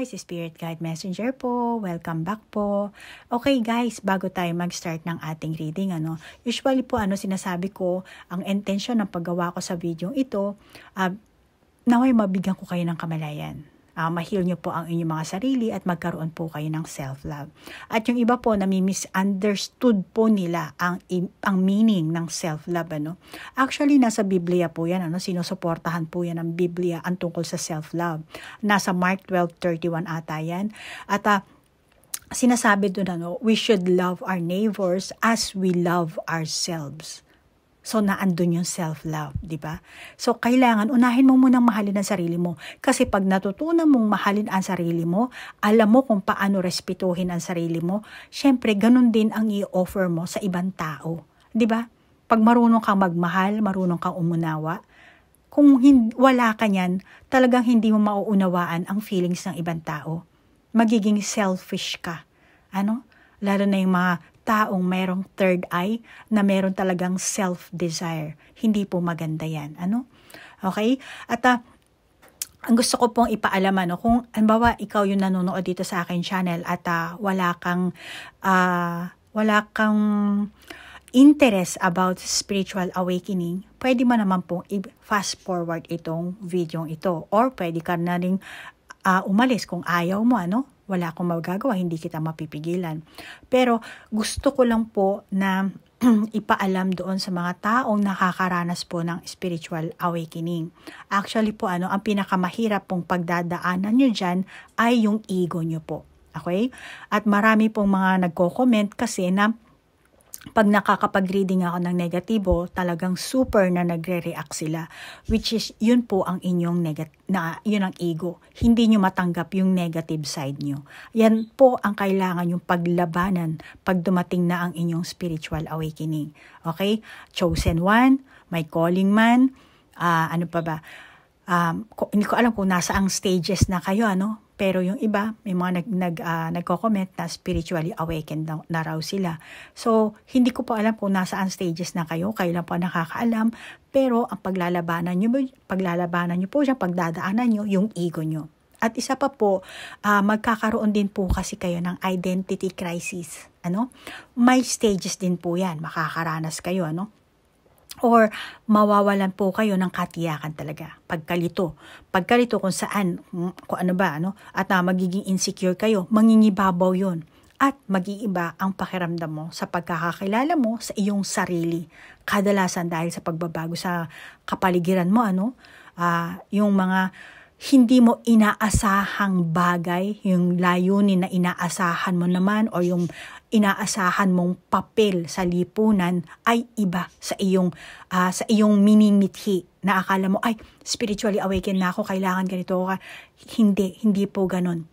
guys, Spirit Guide Messenger po. Welcome back po. Okay guys, bago tayo mag-start ng ating reading, ano, usually po ano sinasabi ko, ang intention ng paggawa ko sa video ito, uh, naway mabigyan ko kayo ng kamalayan uh, ah, mahil nyo po ang inyong mga sarili at magkaroon po kayo ng self-love. At yung iba po, nami-misunderstood po nila ang, ang meaning ng self-love. Ano? Actually, nasa Biblia po yan. Ano? Sinusuportahan po yan ng Biblia ang tungkol sa self-love. Nasa Mark 12.31 ata yan. At uh, sinasabi doon ano, we should love our neighbors as we love ourselves. So, naandun yung self-love, di ba? So, kailangan, unahin mo munang mahalin ang sarili mo. Kasi pag natutunan mong mahalin ang sarili mo, alam mo kung paano respetuhin ang sarili mo, syempre, ganun din ang i-offer mo sa ibang tao. Di ba? Pag marunong kang magmahal, marunong kang umunawa, kung hindi, wala ka niyan, talagang hindi mo mauunawaan ang feelings ng ibang tao. Magiging selfish ka. Ano? Lalo na yung mga taong merong third eye na meron talagang self-desire. Hindi po maganda yan. Ano? Okay? At uh, ang gusto ko pong ipaalam ano, kung anbawa ikaw yung nanonood dito sa akin channel at uh, wala kang uh, wala kang interest about spiritual awakening, pwede mo naman pong i-fast forward itong video ito or pwede ka na rin uh, umalis kung ayaw mo ano wala akong magagawa, hindi kita mapipigilan. Pero gusto ko lang po na ipaalam doon sa mga taong nakakaranas po ng spiritual awakening. Actually po ano, ang pinakamahirap pong pagdadaanan nyo dyan ay yung ego nyo po. Okay? At marami pong mga nagko-comment kasi na pag nakakapag-reading ako ng negatibo, talagang super na nagre-react sila. Which is, yun po ang inyong negat na, yun ang ego. Hindi nyo matanggap yung negative side nyo. Yan po ang kailangan yung paglabanan pag dumating na ang inyong spiritual awakening. Okay? Chosen one, my calling man, uh, ano pa ba? um, hindi ko alam kung nasa ang stages na kayo, ano? Pero yung iba, may mga nag, nag, uh, nagko-comment na spiritually awakened na, na raw sila. So, hindi ko po alam kung nasaan stages na kayo, kayo lang po nakakaalam. Pero ang paglalabanan niyo paglalabanan niyo po siya, pagdadaanan niyo yung ego niyo. At isa pa po, uh, magkakaroon din po kasi kayo ng identity crisis. Ano? May stages din po yan. Makakaranas kayo, ano? or mawawalan po kayo ng katiyakan talaga. Pagkalito. Pagkalito kung saan, mm, kung ano ba, ano, at uh, magiging insecure kayo, mangingibabaw yon at mag-iiba ang pakiramdam mo sa pagkakakilala mo sa iyong sarili. Kadalasan dahil sa pagbabago sa kapaligiran mo, ano, uh, yung mga hindi mo inaasahang bagay, yung layunin na inaasahan mo naman o yung inaasahan mong papel sa lipunan ay iba sa iyong uh, sa iyong minimithi na akala mo ay spiritually awakened na ako kailangan ganito ka hindi hindi po ganon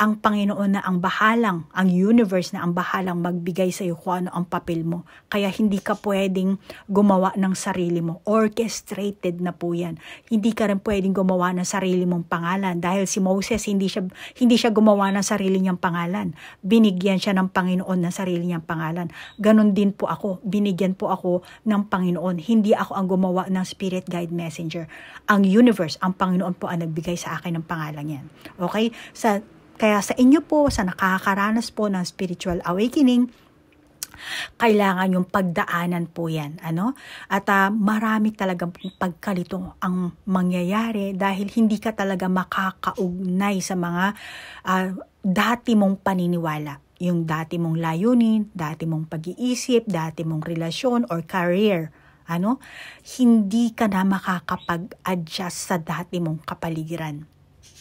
ang Panginoon na ang bahalang, ang universe na ang bahalang magbigay sa iyo kung ano ang papel mo. Kaya hindi ka pwedeng gumawa ng sarili mo. Orchestrated na po yan. Hindi ka rin pwedeng gumawa ng sarili mong pangalan. Dahil si Moses, hindi siya, hindi siya gumawa ng sarili niyang pangalan. Binigyan siya ng Panginoon ng sarili niyang pangalan. Ganon din po ako. Binigyan po ako ng Panginoon. Hindi ako ang gumawa ng Spirit Guide Messenger. Ang universe, ang Panginoon po ang nagbigay sa akin ng pangalan yan. Okay? Sa kaya sa inyo po, sa nakakaranas po ng spiritual awakening, kailangan yung pagdaanan po yan. Ano? At uh, marami talagang pagkalito ang mangyayari dahil hindi ka talaga makakaugnay sa mga uh, dati mong paniniwala. Yung dati mong layunin, dati mong pag-iisip, dati mong relasyon or career. Ano? Hindi ka na makakapag-adjust sa dati mong kapaligiran.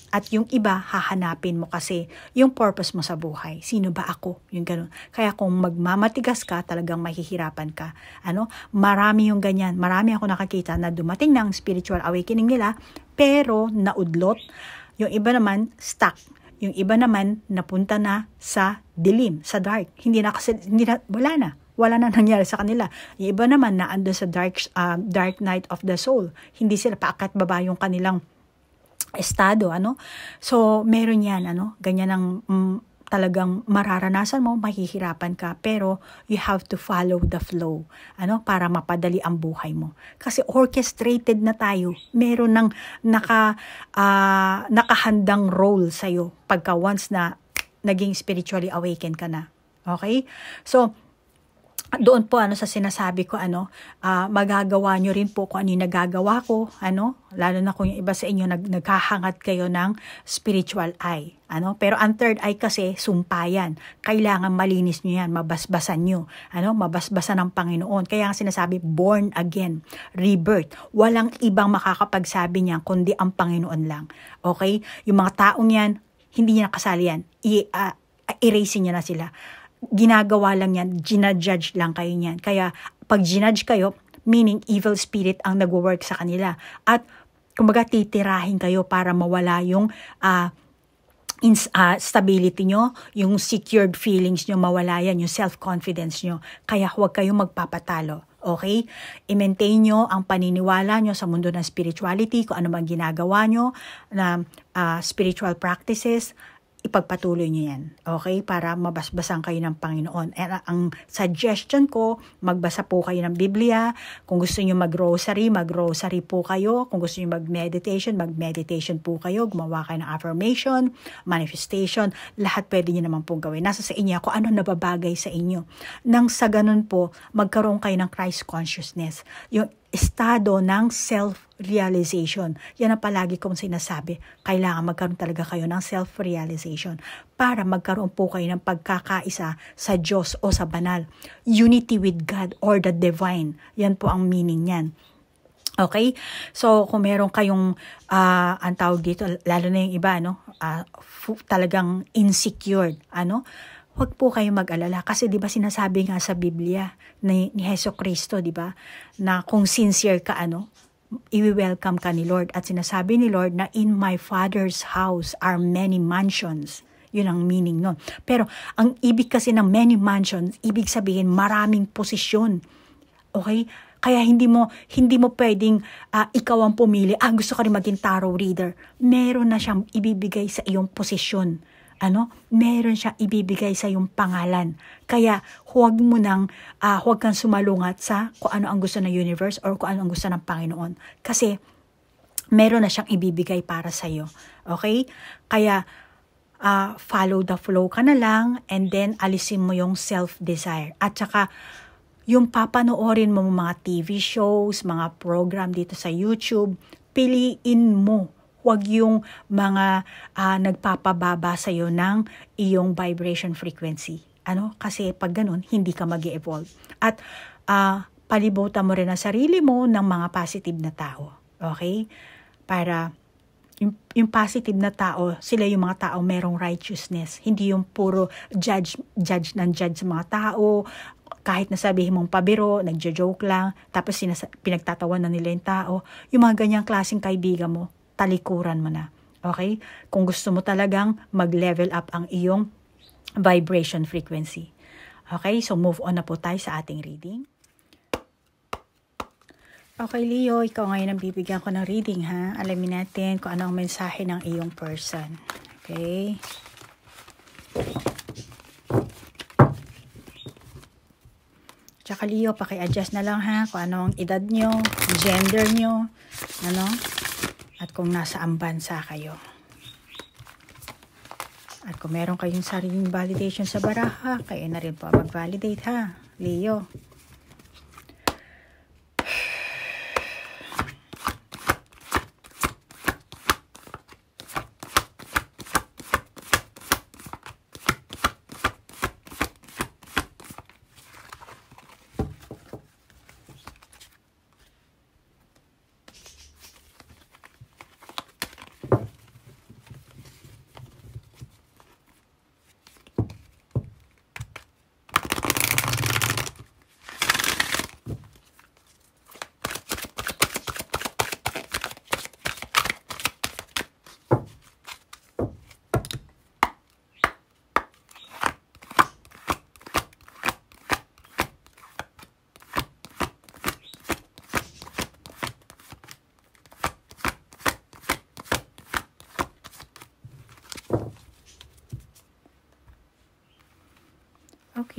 At yung iba, hahanapin mo kasi yung purpose mo sa buhay. Sino ba ako? Yung ganun. Kaya kung magmamatigas ka, talagang mahihirapan ka. Ano? Marami yung ganyan. Marami ako nakakita na dumating ng spiritual awakening nila, pero naudlot. Yung iba naman, stuck. Yung iba naman, napunta na sa dilim, sa dark. Hindi na kasi, hindi na, wala na wala na nangyari sa kanila. Yung iba naman na andun sa dark, uh, dark night of the soul. Hindi sila paakat baba yung kanilang estado ano so meron yan ano ganyan ang mm, talagang mararanasan mo mahihirapan ka pero you have to follow the flow ano para mapadali ang buhay mo kasi orchestrated na tayo meron ng naka uh, nakahandang role sa iyo pagka once na naging spiritually awakened ka na okay so doon po ano sa sinasabi ko ano uh, magagawa nyo rin po kung ano yung nagagawa ko ano lalo na kung yung iba sa inyo nag naghahangat kayo ng spiritual eye ano pero ang third eye kasi sumpayan kailangan malinis niyo yan mabasbasan niyo ano mabasbasan ng Panginoon kaya ang sinasabi born again rebirth walang ibang makakapagsabi niyan kundi ang Panginoon lang okay yung mga taong yan hindi niya nakasali yan I, uh, ah, erasing niya na sila ginagawa lang yan, ginajudge lang kayo niyan. Kaya pag ginajudge kayo, meaning evil spirit ang nagwo-work sa kanila. At kumbaga titirahin kayo para mawala yung uh, ah, in, uh, ah, stability nyo, yung secured feelings nyo, mawala yan, yung self-confidence nyo. Kaya huwag kayong magpapatalo. Okay? I-maintain nyo ang paniniwala nyo sa mundo ng spirituality, kung ano man ginagawa nyo, na uh, spiritual practices, ipagpatuloy niyo yan. Okay? Para mabasbasan kayo ng Panginoon. And ah, ang suggestion ko, magbasa po kayo ng Biblia. Kung gusto niyo mag-rosary, mag-rosary po kayo. Kung gusto niyo mag-meditation, mag-meditation po kayo. Gumawa kayo ng affirmation, manifestation. Lahat pwede niyo naman pong gawin. Nasa sa inyo kung ano nababagay sa inyo. Nang sa ganun po, magkaroon kayo ng Christ consciousness. Yung estado ng self-realization. Yan ang palagi kong sinasabi. Kailangan magkaroon talaga kayo ng self-realization para magkaroon po kayo ng pagkakaisa sa Diyos o sa banal. Unity with God or the divine. Yan po ang meaning niyan. Okay? So, kung meron kayong, uh, ang tawag dito, lalo na yung iba, no? Uh, ah, talagang insecure, ano? Huwag po kayo mag-alala kasi 'di ba sinasabi nga sa Biblia ni, ni Heso Kristo, 'di ba, na kung sincere ka ano, i-welcome ka ni Lord at sinasabi ni Lord na in my father's house are many mansions. Yun ang meaning nun. Pero ang ibig kasi ng many mansions, ibig sabihin maraming posisyon. Okay? Kaya hindi mo hindi mo pwedeng uh, ikaw ang pumili. Ah, gusto ka rin maging tarot reader. Meron na siyang ibibigay sa iyong posisyon ano, meron siyang ibibigay sa yung pangalan. Kaya huwag mo nang, uh, huwag kang sumalungat sa kung ano ang gusto ng universe or kung ano ang gusto ng Panginoon. Kasi meron na siyang ibibigay para sa iyo. Okay? Kaya uh, follow the flow ka na lang and then alisin mo yung self-desire. At saka, yung papanoorin mo mga TV shows, mga program dito sa YouTube, piliin mo Huwag yung mga uh, nagpapababa sa iyo ng iyong vibration frequency. Ano? Kasi pag ganun, hindi ka mag evolve At uh, palibutan mo rin ang sarili mo ng mga positive na tao. Okay? Para yung, yung positive na tao, sila yung mga tao merong righteousness. Hindi yung puro judge, judge ng judge sa mga tao, kahit nasabihin mong pabiro, nagjo-joke lang, tapos sinas- pinagtatawa na nila yung tao, yung mga ganyang klaseng kaibigan mo, talikuran mo na. Okay? Kung gusto mo talagang mag-level up ang iyong vibration frequency. Okay? So, move on na po tayo sa ating reading. Okay, Leo, ikaw ngayon ang bibigyan ko ng reading, ha? Alamin natin kung ano ang mensahe ng iyong person. Okay? Tsaka Leo, paki-adjust na lang ha kung ano ang edad nyo, gender nyo, ano at kung nasaan bansa kayo. At kung meron kayong sariling validation sa baraha, kayo na rin po mag-validate ha, Leo.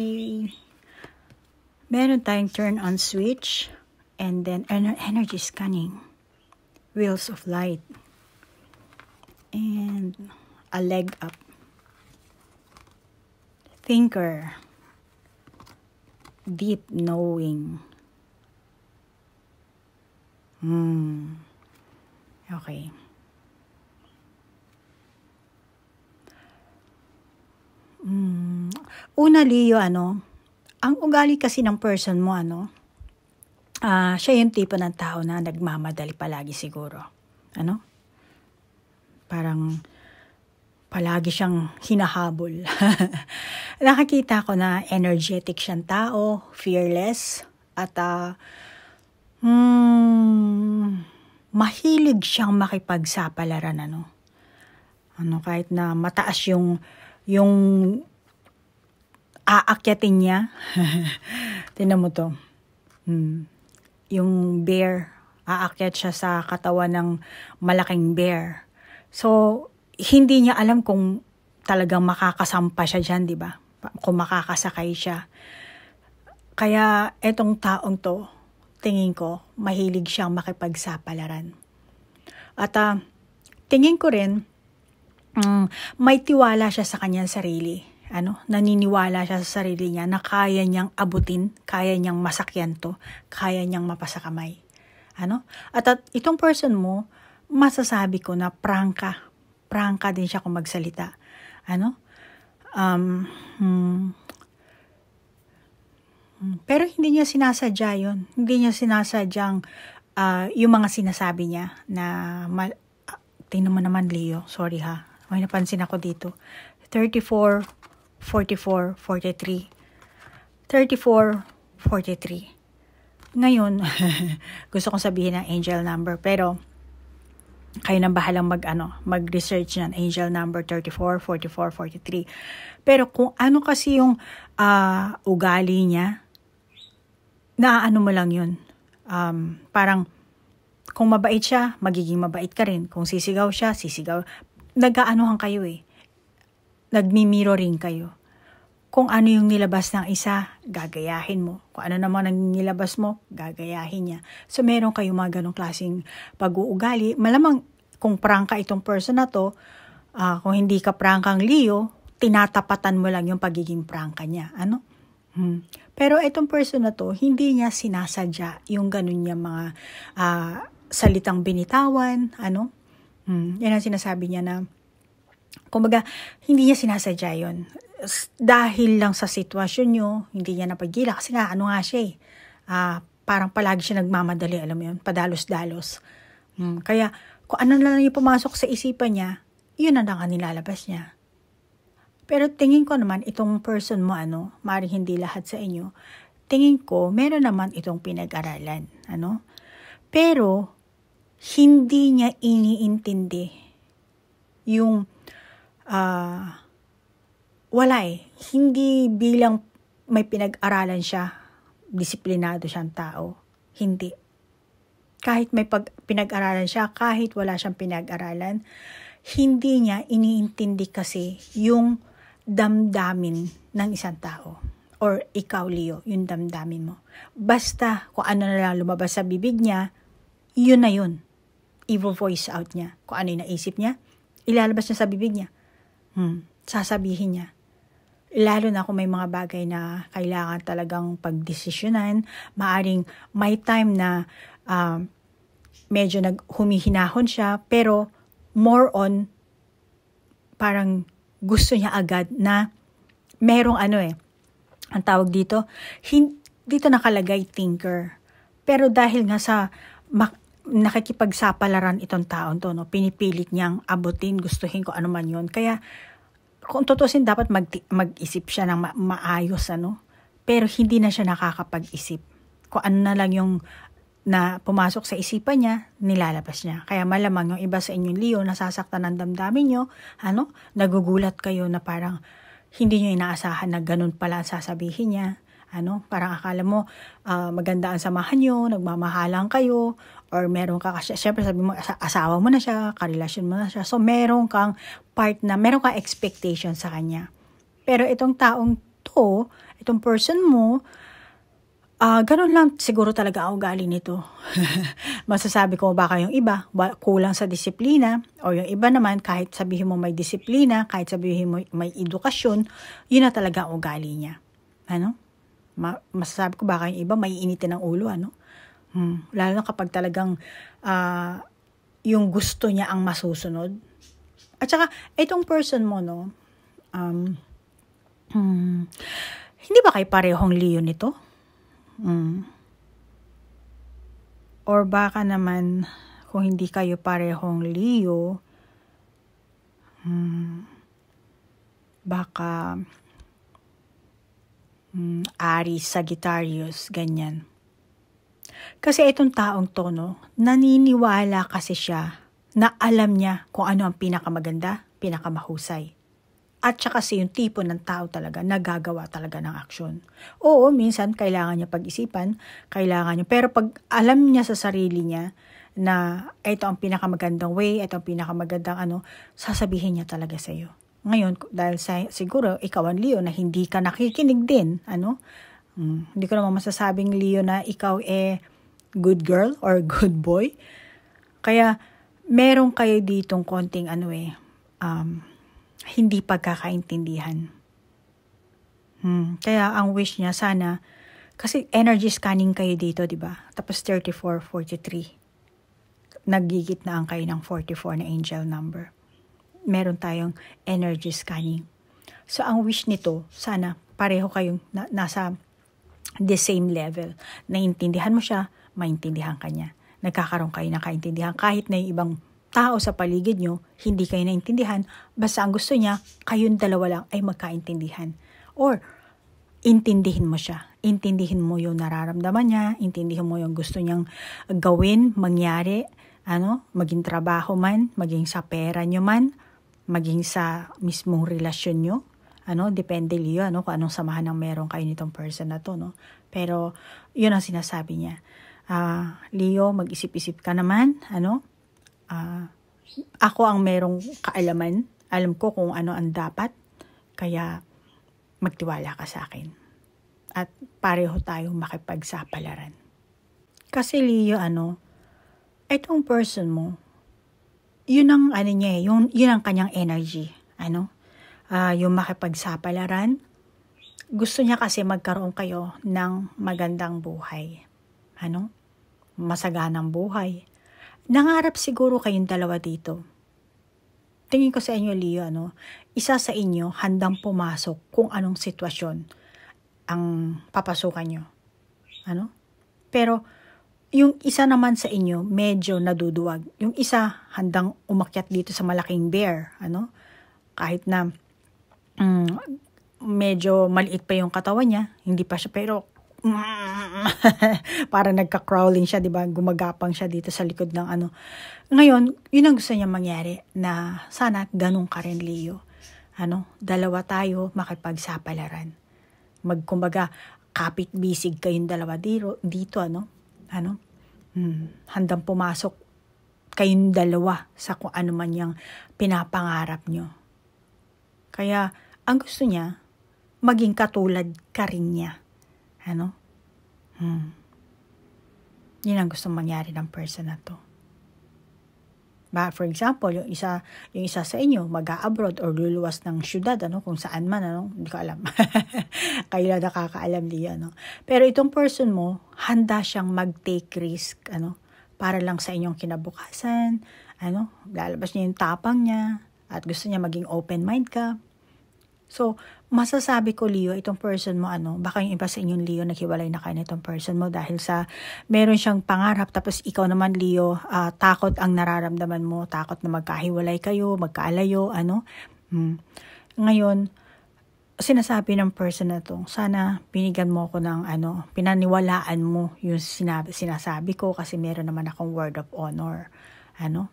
okay. Meron tayong turn on switch and then energy scanning, wheels of light, and a leg up. Thinker, deep knowing. Leo, ano, ang ugali kasi ng person mo, ano, uh, siya yung tipo ng tao na nagmamadali palagi siguro. Ano? Parang palagi siyang hinahabol. Nakakita ko na energetic siyang tao, fearless, at uh, mm, mahilig siyang makipagsapalaran. Ano? ano kahit na mataas yung yung aakyatin niya. Tinan mo to. Hmm. Yung bear, aakyat siya sa katawan ng malaking bear. So, hindi niya alam kung talagang makakasampa siya dyan, di ba? Kung makakasakay siya. Kaya etong taong to, tingin ko, mahilig siyang makipagsapalaran. At uh, tingin ko rin, um, may tiwala siya sa kanyang sarili ano, naniniwala siya sa sarili niya na kaya niyang abutin, kaya niyang masakyan to, kaya niyang mapasakamay. Ano? At, at itong person mo, masasabi ko na prangka. Prangka din siya kung magsalita. Ano? Um, hmm, hmm pero hindi niya sinasadya yon Hindi niya sinasadyang uh, yung mga sinasabi niya na mal- uh, ah, tingnan mo naman Leo, sorry ha. May napansin ako dito. 34 44, 43. 34, 43. Ngayon, gusto kong sabihin ang angel number, pero kayo nang bahalang mag, ano, mag-research ng angel number 34, 44, 43. Pero kung ano kasi yung uh, ugali niya, naaano mo lang yun. Um, parang, kung mabait siya, magiging mabait ka rin. Kung sisigaw siya, sisigaw. Nagkaanohan kayo eh nagmi-mirroring kayo. Kung ano yung nilabas ng isa, gagayahin mo. Kung ano naman ang nilabas mo, gagayahin niya. So, meron kayo mga ganong klaseng pag-uugali. Malamang kung prangka itong person na to, uh, kung hindi ka prangkang Leo, tinatapatan mo lang yung pagiging prangka niya. Ano? Hmm. Pero itong person na to, hindi niya sinasadya yung ganun niya mga uh, salitang binitawan, ano? Hmm. Yan ang sinasabi niya na Kumbaga, hindi niya sinasadya yun. Dahil lang sa sitwasyon nyo, hindi niya napagila. Kasi nga, ano nga siya eh. Uh, parang palagi siya nagmamadali, alam mo yun, padalos-dalos. Hmm. Kaya, kung ano na lang yung pumasok sa isipan niya, yun na lang ang nilalabas niya. Pero tingin ko naman, itong person mo, ano, maring hindi lahat sa inyo, tingin ko, meron naman itong pinag-aralan, ano? Pero, hindi niya iniintindi yung uh, wala eh. Hindi bilang may pinag-aralan siya, disiplinado siyang tao. Hindi. Kahit may pag- pinag-aralan siya, kahit wala siyang pinag-aralan, hindi niya iniintindi kasi yung damdamin ng isang tao. Or ikaw, Leo, yung damdamin mo. Basta kung ano na lang lumabas sa bibig niya, yun na yun. Ivo voice out niya. Kung ano yung naisip niya, ilalabas niya sa bibig niya Hmm, sasabihin niya. Lalo na kung may mga bagay na kailangan talagang pagdesisyonan, maaring may time na uh, medyo naghumihinahon siya, pero more on parang gusto niya agad na merong ano eh, ang tawag dito, hin- dito nakalagay thinker. Pero dahil nga sa mak- nakikipagsapalaran itong taon to, no, pinipilit niyang abutin, gustuhin ko anuman yon Kaya kung tutusin dapat mag mag-isip siya ng ma- maayos ano pero hindi na siya nakakapag-isip kung ano na lang yung na pumasok sa isipan niya, nilalabas niya. Kaya malamang yung iba sa inyong Leo, nasasaktan ng damdamin nyo, ano, nagugulat kayo na parang hindi nyo inaasahan na ganun pala ang sasabihin niya. Ano, parang akala mo uh, maganda ang samahan nyo, nagmamahalan kayo, or meron ka kasi, syempre sabi mo, asawa mo na siya, karelasyon mo na siya. So, meron kang part na, meron kang expectation sa kanya. Pero itong taong to, itong person mo, uh, ganun lang siguro talaga ang ugali nito. Masasabi ko baka yung iba, kulang sa disiplina, o yung iba naman, kahit sabihin mo may disiplina, kahit sabihin mo may edukasyon, yun na talaga ang ugali niya. Ano? Ma- masasabi ko baka yung iba may initin ng ulo, ano? Hmm. Lalo na kapag talagang uh, yung gusto niya ang masusunod. At saka, itong person mo, no, um, hmm, hindi ba kay parehong Leo nito? Hmm. Or baka naman, kung hindi kayo parehong Leo, hmm, baka hmm, Aries, Sagittarius, ganyan. Kasi itong taong to, no, naniniwala kasi siya na alam niya kung ano ang pinakamaganda, pinakamahusay. At siya kasi yung tipo ng tao talaga na gagawa talaga ng aksyon. Oo, minsan kailangan niya pag-isipan, kailangan niya. Pero pag alam niya sa sarili niya na ito ang pinakamagandang way, ito ang pinakamagandang ano, sasabihin niya talaga sa iyo. Ngayon, dahil sa, siguro ikaw ang Leo na hindi ka nakikinig din, ano, Mm, hindi ko naman masasabing, Leo, na ikaw eh good girl or good boy. Kaya, meron kayo ditong konting ano eh, um, hindi pagkakaintindihan. Hmm. Kaya, ang wish niya sana, kasi energy scanning kayo dito, di ba? Tapos 34, 43. Nagigit na ang kayo ng 44 na angel number. Meron tayong energy scanning. So, ang wish nito, sana pareho kayong na- nasa the same level. Naintindihan mo siya, maintindihan ka niya. Nagkakaroon kayo ng kaintindihan kahit na yung ibang tao sa paligid nyo, hindi kayo naintindihan, basta ang gusto niya, kayong dalawa lang ay magkaintindihan. Or, intindihin mo siya. Intindihin mo yung nararamdaman niya, intindihin mo yung gusto niyang gawin, mangyari, ano, maging trabaho man, maging sa pera niyo man, maging sa mismong relasyon niyo, ano, depende liyo, ano, kung anong samahan ng meron kayo nitong person na to, no. Pero, yun ang sinasabi niya. Uh, Leo, mag-isip-isip ka naman, ano? Uh, ako ang merong kaalaman. Alam ko kung ano ang dapat. Kaya, magtiwala ka sa akin. At pareho tayong makipagsapalaran. Kasi Leo, ano, itong person mo, yun ang ano niya, eh, yung, yun ang kanyang energy. Ano? Uh, yung makipagsapalaran, gusto niya kasi magkaroon kayo ng magandang buhay. Ano? Masaganang buhay. Nangarap siguro kayong dalawa dito. Tingin ko sa inyo, Leo, ano, isa sa inyo handang pumasok kung anong sitwasyon ang papasukan nyo. Ano? Pero, yung isa naman sa inyo, medyo naduduwag. Yung isa, handang umakyat dito sa malaking bear. Ano? Kahit na um, medyo maliit pa yung katawan niya. Hindi pa siya pero para nagka-crawling siya, 'di ba? Gumagapang siya dito sa likod ng ano. Ngayon, 'yun ang gusto niya mangyari na sana ganun ka rin Leo. Ano, dalawa tayo makipagsapalaran. Magkumbaga, kapit bisig kayong dalawa dito, dito ano? Ano? Hmm, handang pumasok kayong dalawa sa kung ano man yung pinapangarap nyo. Kaya, ang gusto niya, maging katulad ka rin niya. Ano? Hmm. Yun ang gusto mangyari ng person na to. Ba, for example, yung isa, yung isa sa inyo, mag-abroad or luluwas ng syudad, ano, kung saan man, ano, hindi ko alam. Kayo nakakaalam di, ano. Pero itong person mo, handa siyang mag-take risk, ano, para lang sa inyong kinabukasan, ano, lalabas niya yung tapang niya, at gusto niya maging open mind ka, So, masasabi ko, Leo, itong person mo, ano, baka yung iba sa inyong Leo, naghiwalay na kayo na itong person mo dahil sa meron siyang pangarap, tapos ikaw naman, Leo, uh, takot ang nararamdaman mo, takot na magkahiwalay kayo, magkaalayo, ano. Hmm. Ngayon, sinasabi ng person na to, sana binigyan mo ako ng ano, pinaniwalaan mo yung sinabi, sinasabi ko kasi meron naman akong word of honor. Ano?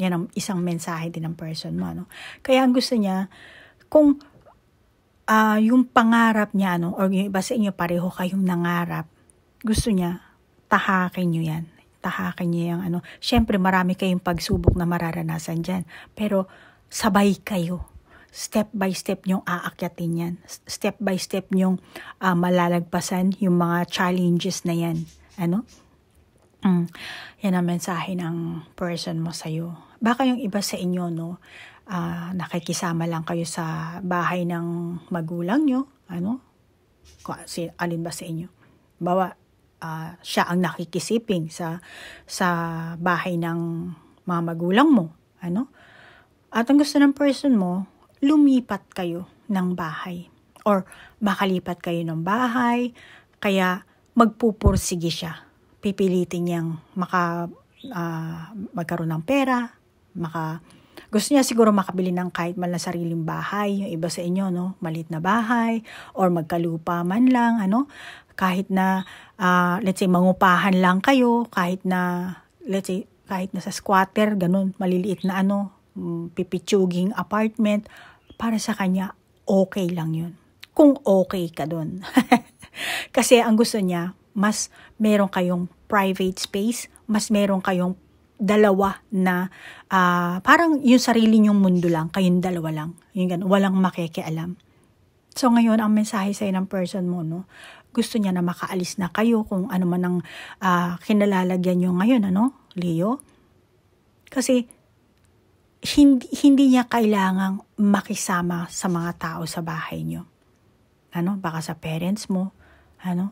Yan ang isang mensahe din ng person mo. Ano? Kaya ang gusto niya, kung uh, yung pangarap niya, no, or yung iba sa inyo, pareho kayong nangarap, gusto niya, tahakin niyo yan. Tahakin niyo yung ano. Siyempre, marami kayong pagsubok na mararanasan dyan. Pero, sabay kayo. Step by step niyong aakyatin yan. Step by step niyong uh, malalagpasan yung mga challenges na yan. Ano? Mm. Yan ang mensahe ng person mo sa'yo. Baka yung iba sa inyo, no, uh, nakikisama lang kayo sa bahay ng magulang nyo, ano? Si, alin ba sa inyo? Bawa, uh, siya ang nakikisiping sa, sa bahay ng mga magulang mo, ano? At ang gusto ng person mo, lumipat kayo ng bahay or makalipat kayo ng bahay, kaya magpupursige siya. Pipilitin niyang maka, uh, magkaroon ng pera, maka gusto niya siguro makabili ng kahit man na sariling bahay, yung iba sa inyo, no? Malit na bahay, or magkalupa man lang, ano? Kahit na, uh, let's say, mangupahan lang kayo, kahit na, let's say, kahit na sa squatter, ganun, maliliit na ano, mm, pipitsuging apartment, para sa kanya, okay lang yun. Kung okay ka dun. Kasi ang gusto niya, mas meron kayong private space, mas meron kayong dalawa na uh, parang yung sarili nyong mundo lang, kayong dalawa lang. Yung ganun, walang makikialam. So ngayon, ang mensahe sa'yo ng person mo, no? gusto niya na makaalis na kayo kung ano man ang uh, kinalalagyan nyo ngayon, ano, Leo? Kasi hindi, hindi niya kailangang makisama sa mga tao sa bahay nyo. Ano, baka sa parents mo, ano?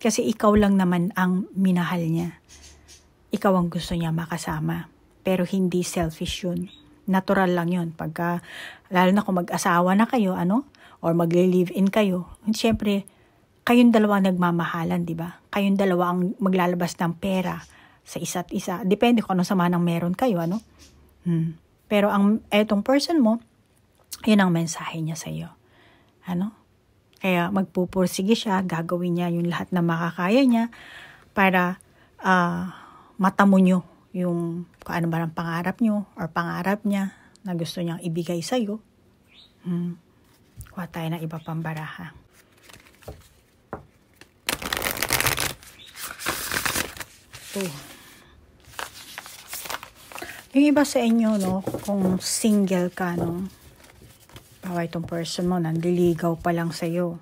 Kasi ikaw lang naman ang minahal niya ikaw ang gusto niya makasama. Pero hindi selfish yun. Natural lang yun. Pagka, lalo na kung mag-asawa na kayo, ano, or mag live in kayo, siyempre, kayong dalawa nagmamahalan, di ba? Kayong dalawa ang maglalabas ng pera sa isa't isa. Depende kung anong sama nang meron kayo, ano? Hmm. Pero ang etong person mo, yun ang mensahe niya sa iyo. Ano? Kaya magpupursige siya, gagawin niya yung lahat na makakaya niya para uh, mata mo nyo yung kung ano ba ang pangarap nyo or pangarap niya na gusto niyang ibigay sa'yo. Hmm. Kuha tayo ng iba pang baraha. Ito. Yung iba sa inyo, no, kung single ka, no, bawa itong person mo, nandiligaw pa lang sa'yo.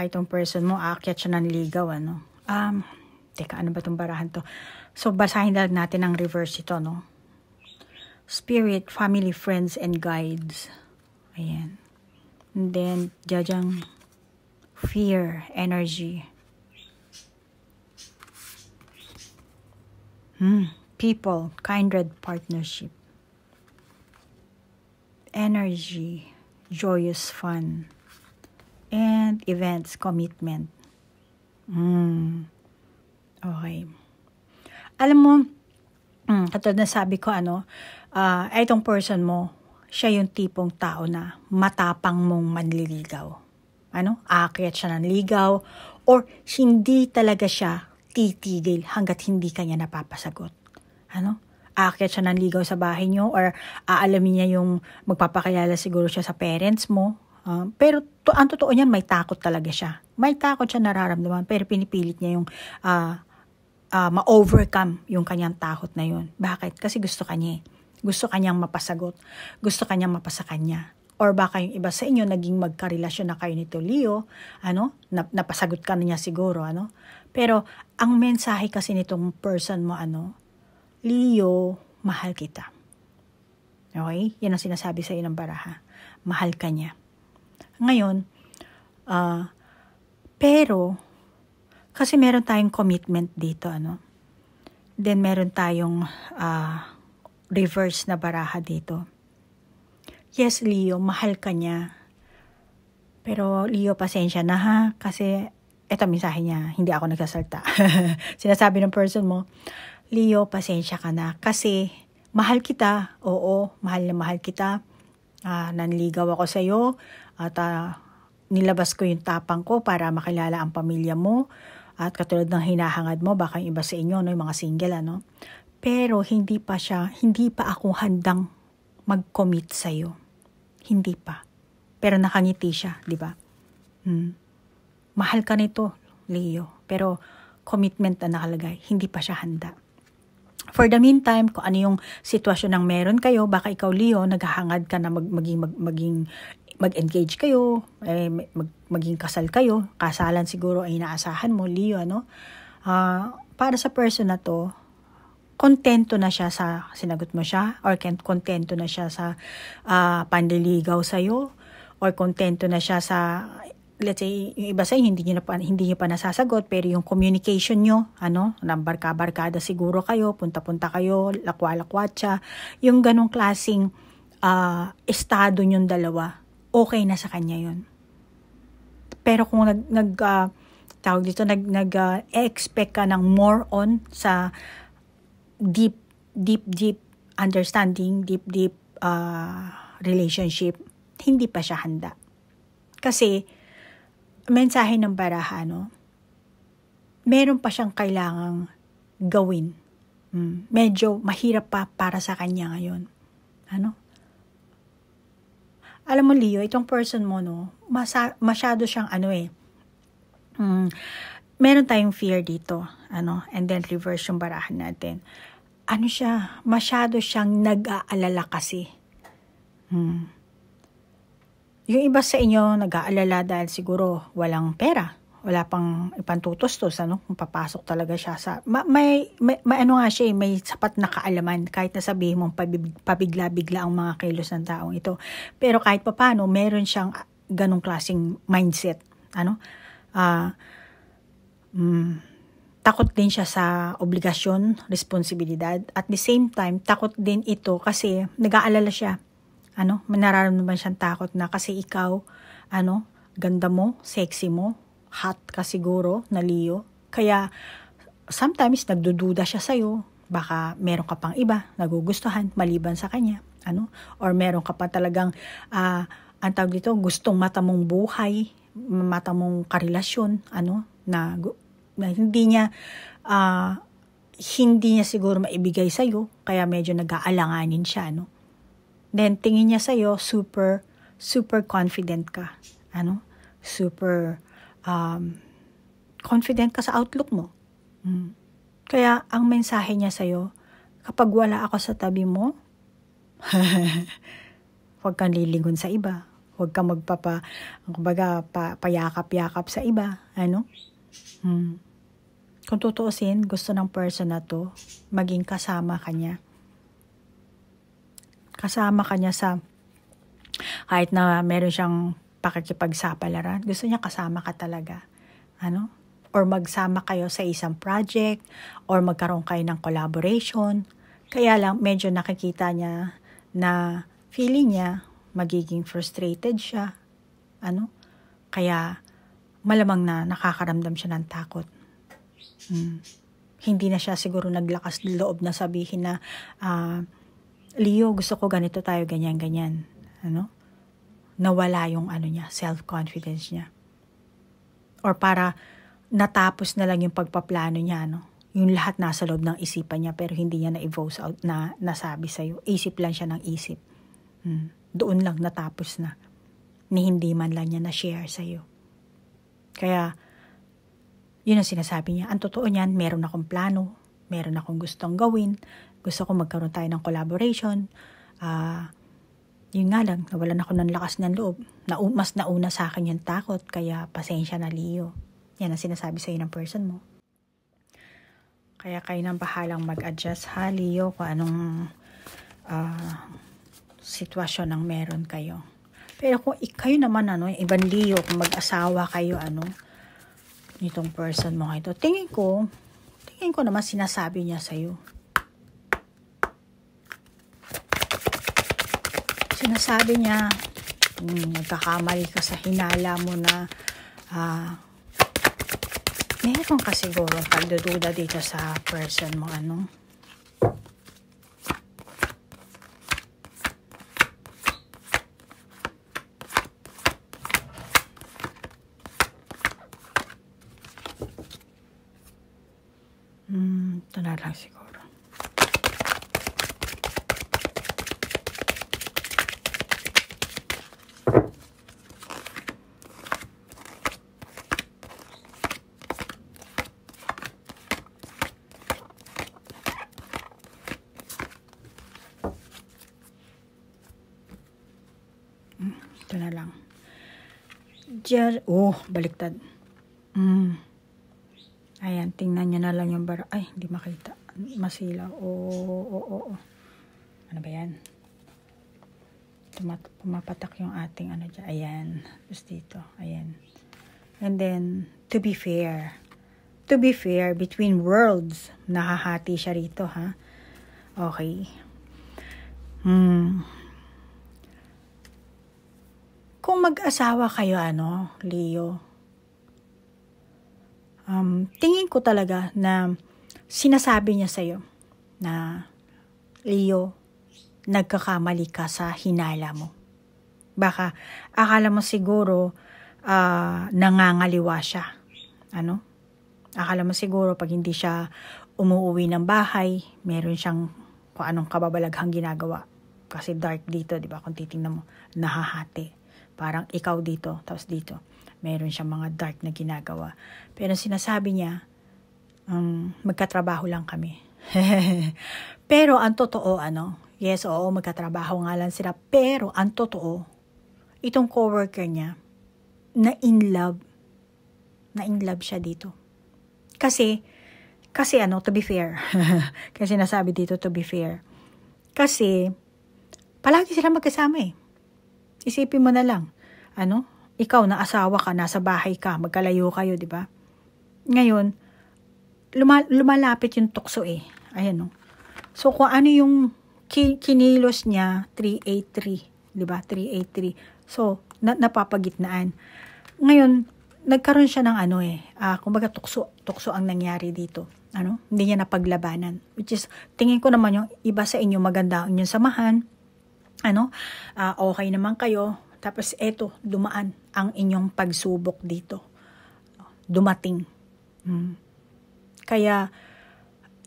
baka itong person mo aakyat siya ng ligaw ano um teka ano ba tong barahan to so basahin lang natin ang reverse ito no spirit family friends and guides ayan and then jajang fear energy hmm people kindred partnership energy joyous fun and events commitment. Mm. Okay. Alam mo, mm, katulad na sabi ko, ano, uh, ah, itong person mo, siya yung tipong tao na matapang mong manliligaw. Ano? Aakyat siya ng ligaw or hindi talaga siya titigil hanggat hindi kanya napapasagot. Ano? aakyat siya ng ligaw sa bahay niyo or aalamin niya yung magpapakilala siguro siya sa parents mo, Um, pero to, ang totoo niyan, may takot talaga siya. May takot siya nararamdaman, pero pinipilit niya yung uh, uh, ma-overcome yung kanyang takot na yun. Bakit? Kasi gusto kanya eh. Gusto kanyang mapasagot. Gusto kanyang mapasa kanya. Or baka yung iba sa inyo naging magkarelasyon na kayo nito Leo, ano? Nap napasagot ka na niya siguro, ano? Pero ang mensahe kasi nitong person mo, ano? Leo, mahal kita. Okay? Yan ang sinasabi sa inyo ng baraha. Mahal ka niya. Ngayon, uh, pero, kasi meron tayong commitment dito, ano? Then, meron tayong uh, reverse na baraha dito. Yes, Leo, mahal ka niya. Pero, Leo, pasensya na ha, kasi eto mensahe niya, hindi ako nagsasalta. Sinasabi ng person mo, Leo, pasensya ka na. Kasi, mahal kita. Oo, mahal na mahal kita. Uh, nanligaw ako sa'yo. At uh, nilabas ko yung tapang ko para makilala ang pamilya mo. At katulad ng hinahangad mo, baka yung iba sa inyo, no, yung mga single, ano. Pero hindi pa siya, hindi pa ako handang mag-commit sa iyo Hindi pa. Pero nakangiti siya, di ba? Hmm. Mahal ka nito, Leo. Pero commitment na nakalagay, hindi pa siya handa. For the meantime, kung ano yung sitwasyon ng meron kayo, baka ikaw Leo, naghahangad ka na mag, maging, mag, maging mag-engage kayo, eh, mag, maging kasal kayo, kasalan siguro ay inaasahan mo, Leo, ano? Uh, para sa person na to, kontento na siya sa sinagot mo siya or kontento na siya sa uh, ah, pandiligaw iyo or kontento na siya sa let's say yung iba sa hindi niyo pa, hindi niyo pa nasasagot pero yung communication niyo ano nambarka-barkada siguro kayo punta-punta kayo lakwa-lakwatsa yung ganong klasing uh, estado niyong dalawa okay na sa kanya yun. Pero kung nag, nag uh, tawag dito, nag, nag uh, expect ka ng more on sa deep, deep, deep understanding, deep, deep uh, relationship, hindi pa siya handa. Kasi, mensahe ng baraha, no? Meron pa siyang kailangang gawin. Mm, medyo mahirap pa para sa kanya ngayon. Ano? alam mo Leo, itong person mo, no, masa- masyado siyang ano eh, mm, meron tayong fear dito, ano, and then reverse yung barahan natin. Ano siya, masyado siyang nag-aalala kasi. Hmm. Yung iba sa inyo nag-aalala dahil siguro walang pera wala pang ipantutos to sa ano kung papasok talaga siya sa ma, may, may, may ano nga siya eh, may sapat na kaalaman kahit na sabihin mong pabigla-bigla ang mga kilos ng taong ito pero kahit papaano meron siyang ah, ganong klasing mindset ano ah uh, mm, takot din siya sa obligasyon responsibilidad at the same time takot din ito kasi nag-aalala siya ano nararamdaman siyang takot na kasi ikaw ano ganda mo sexy mo hot ka siguro na Leo. Kaya sometimes nagdududa siya sa'yo. Baka meron ka pang iba nagugustuhan maliban sa kanya. Ano? Or meron ka pa talagang, uh, ang tawag dito, gustong mata mong buhay, mata mong karelasyon, ano, na, na hindi niya, uh, hindi niya siguro maibigay sa'yo, kaya medyo nag-aalanganin siya, ano. Then, tingin niya sa'yo, super, super confident ka, ano, super, um, confident ka sa outlook mo. Mm. Kaya ang mensahe niya sa'yo, kapag wala ako sa tabi mo, huwag kang lilingon sa iba. Huwag kang magpapa, kumbaga, pa, payakap-yakap sa iba. Ano? Mm. Kung tutuusin, gusto ng person na to, maging kasama kanya. Kasama kanya sa, kahit na meron siyang pakikipagsapalaran. Gusto niya kasama ka talaga. Ano? Or magsama kayo sa isang project or magkaroon kayo ng collaboration. Kaya lang medyo nakikita niya na feeling niya magiging frustrated siya. Ano? Kaya malamang na nakakaramdam siya ng takot. Hmm. Hindi na siya siguro naglakas loob na sabihin na uh, Leo, gusto ko ganito tayo, ganyan, ganyan. Ano? nawala yung ano niya, self-confidence niya. Or para natapos na lang yung pagpaplano niya, no? Yung lahat nasa loob ng isipan niya pero hindi niya na-voice out na nasabi sa iyo. Isip lang siya ng isip. Hmm. Doon lang natapos na. Ni hindi man lang niya na-share sa iyo. Kaya, yun ang sinasabi niya. Ang totoo niyan, meron akong plano. Meron akong gustong gawin. Gusto ko magkaroon tayo ng collaboration. Ah... Uh, yun nga lang, nawalan ako ng lakas ng loob. Na, mas nauna sa akin yung takot, kaya pasensya na Leo. Yan ang sinasabi sa'yo ng person mo. Kaya kayo nang bahalang mag-adjust ha, Leo, kung anong uh, sitwasyon ang meron kayo. Pero kung kayo naman, ano, ibang Leo, kung mag-asawa kayo, ano, nitong person mo ito, tingin ko, tingin ko naman sinasabi niya sa'yo sinasabi niya, kung hmm, nagkakamali ka sa hinala mo na uh, meron ka siguro pagdududa dito sa person mo, ano? Hmm, ito na lang siguro. picture. Oh, baliktad. Mm. Ayan, tingnan nyo na lang yung bara. Ay, hindi makita. Masila. Oo, oh, oo, oh, oo. Oh. Ano ba yan? Tumat pumapatak yung ating ano dyan. Ayan. Tapos dito. Ayan. And then, to be fair. To be fair, between worlds, nahahati siya rito, ha? Okay. Hmm. Mag-asawa kayo, ano, Leo. Um, tingin ko talaga na sinasabi niya sa'yo na, Leo, nagkakamali ka sa hinala mo. Baka akala mo siguro uh, nangangaliwa siya. Ano? Akala mo siguro pag hindi siya umuuwi ng bahay, meron siyang kung anong kababalaghang ginagawa. Kasi dark dito, di ba? Kung titingnan mo, nahahati. Parang ikaw dito, tapos dito. Meron siyang mga dark na ginagawa. Pero sinasabi niya, um, magkatrabaho lang kami. pero ang totoo, ano, yes, oo, magkatrabaho nga lang sila. Pero ang totoo, itong coworker niya, na in love, na in love siya dito. Kasi, kasi ano, to be fair. kasi nasabi dito, to be fair. Kasi, palagi sila magkasama eh. Isipin mo na lang, ano? Ikaw na asawa ka, nasa bahay ka, magkalayo kayo, 'di ba? Ngayon, luma- lumalapit yung tukso eh. Ayan oh. So kung ano yung ki- kinilos niya, 383, 'di ba? 383. So na- napapagitnaan. Ngayon, nagkaroon siya ng ano eh, uh, kumbaga tukso, tukso ang nangyari dito ano, hindi niya napaglabanan. Which is, tingin ko naman yung iba sa inyo maganda ang inyong samahan, ano, uh, okay naman kayo. Tapos eto, dumaan ang inyong pagsubok dito. Dumating. Hmm. Kaya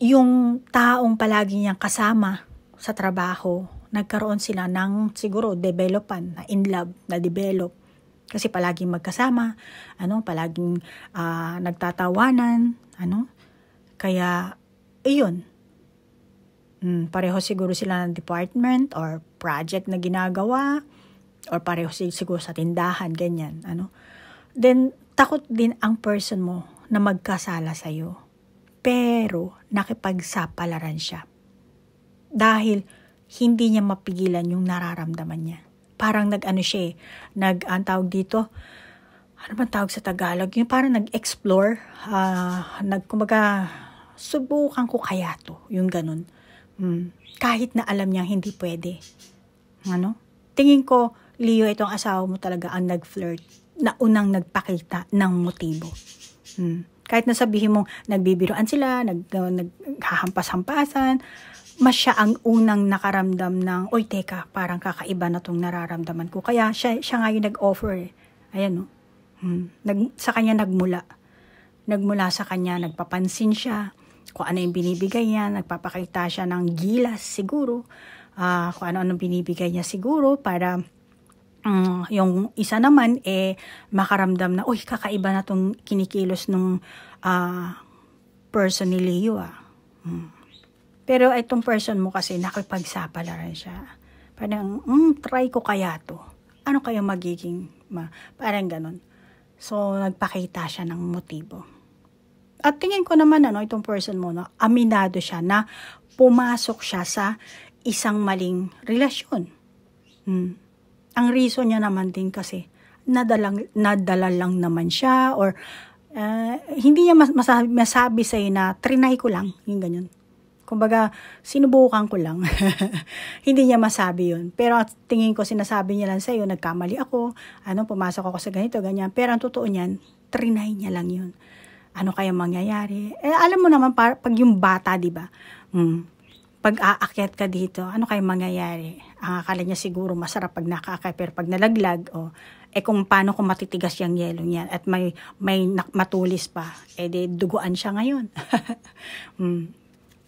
yung taong palagi niyang kasama sa trabaho, nagkaroon sila ng siguro developan, na in love, na develop. Kasi palaging magkasama, ano, palaging uh, nagtatawanan, ano. Kaya, iyon. Hmm, pareho siguro sila ng department or project na ginagawa or pareho siguro sa tindahan, ganyan, ano. Then, takot din ang person mo na magkasala sa'yo. Pero, nakipagsapalaran siya. Dahil, hindi niya mapigilan yung nararamdaman niya. Parang nag-ano siya eh, nag, ang tawag dito, ano man tawag sa Tagalog, yung parang nag-explore, uh, nag, kumbaga, subukan ko kaya to, yung ganun. Mm. Kahit na alam niya hindi pwede. Ano? Tingin ko, Leo, itong asawa mo talaga ang nag-flirt na unang nagpakita ng motibo. Hmm. Kahit nasabihin mong nagbibiroan sila, nag, uh, naghahampas-hampasan, mas siya ang unang nakaramdam ng, oy teka, parang kakaiba na tong nararamdaman ko. Kaya siya, siya nga yung nag-offer eh. Ayan o. Oh. Hmm. Nag, sa kanya nagmula. Nagmula sa kanya, nagpapansin siya kung ano yung binibigay niya, nagpapakita siya ng gilas siguro uh, kung ano-anong binibigay niya siguro para um, yung isa naman eh makaramdam na, uy, kakaiba na tong kinikilos nung uh, person ni Leo ah. Hmm. Pero itong person mo kasi nakipagsapalaran siya. Parang, mm, try ko kaya to. Ano kaya magiging, ma parang ganun. So, nagpakita siya ng motibo. At tingin ko naman, ano, itong person mo, no, aminado siya na pumasok siya sa isang maling relasyon. Hmm. Ang reason niya naman din kasi nadala, nadala lang naman siya or uh, hindi niya masabi, masabi sa'yo na trinay ko lang, yung ganyan. Kumbaga, sinubukan ko lang. hindi niya masabi yun. Pero tingin ko sinasabi niya lang sa'yo, nagkamali ako, ano, pumasok ako sa ganito, ganyan. Pero ang totoo niyan, trinay niya lang yun. Ano kaya mangyayari? Eh, alam mo naman, pag yung bata, di ba? Mm, pag aakyat ka dito, ano kayong mangyayari? Ang akala niya siguro masarap pag nakaakyat, pero pag nalaglag, o, oh, eh kung paano kung matitigas yung yelo niyan at may, may matulis pa, eh di duguan siya ngayon. mm.